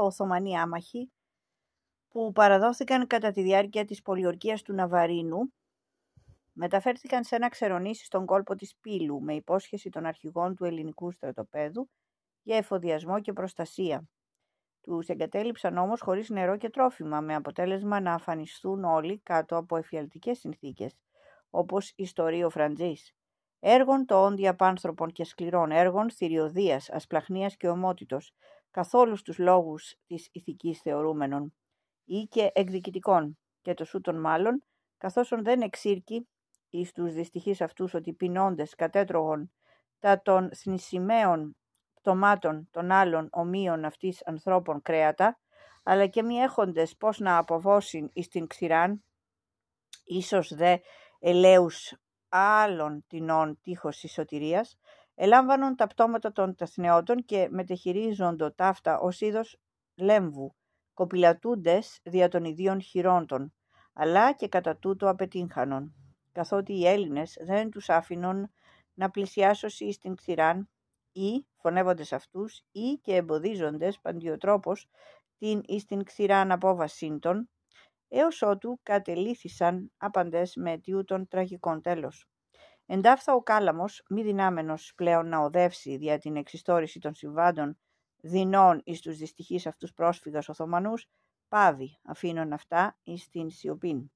Οθωμανοί άμαχοι που παραδόθηκαν κατά τη διάρκεια της πολιορκίας του Ναβαρίνου μεταφέρθηκαν σε ένα ξερονήσι στον κόλπο της Πύλου με υπόσχεση των αρχηγών του ελληνικού στρατοπέδου για εφοδιασμό και προστασία. Τους εγκατέλειψαν όμως χωρίς νερό και τρόφιμα με αποτέλεσμα να αφανιστούν όλοι κάτω από εφιαλτικές συνθήκες, όπως ιστορεί ο Φραντζής, Έργων το όντι και σκληρών έργων, θηριωδίας, ασπλαχνίας και ομότητος, καθόλου στους λόγους της ηθικής θεωρούμενων ή και εκδικητικών και το σούτων μάλλον, καθώς δεν εξήρκει εις τους δυστυχείς αυτούς ότι πεινώντες κατέτρωγον τα των θνησιμαίων πτωμάτων των άλλων ομοίων αυτής ανθρώπων κρέατα, αλλά και μη έχοντες πώς να αποβώσουν εις την ξηράν, ίσως δε ελέους άλλων τεινών τείχος της σωτηρίας, ελάμβανον τα πτώματα των ταθνεώτων και μετεχειρίζοντο ταύτα ως είδος λέμβου, κοπηλατούντες δια των ιδίων χειρόντων, αλλά και κατά τούτο απετύχανον, καθότι οι Έλληνες δεν τους άφηνον να πλησιάσωση στην ξηράν ή φωνεύοντες αυτούς ή και εμποδίζοντες παντιοτρόπος την εις την ξηράν απόβασήν των, έως ότου κατελήθησαν απαντές με αιτίου των τραγικών τέλος. Εντάφθα ο Κάλαμος, μη δυνάμενος πλέον να οδεύσει δια την εξιστόρηση των συμβάντων δεινών εις τους δυστυχείς αυτούς πρόσφυγας Οθωμανούς, πάβει αφήνων αυτά εις την σιωπήν.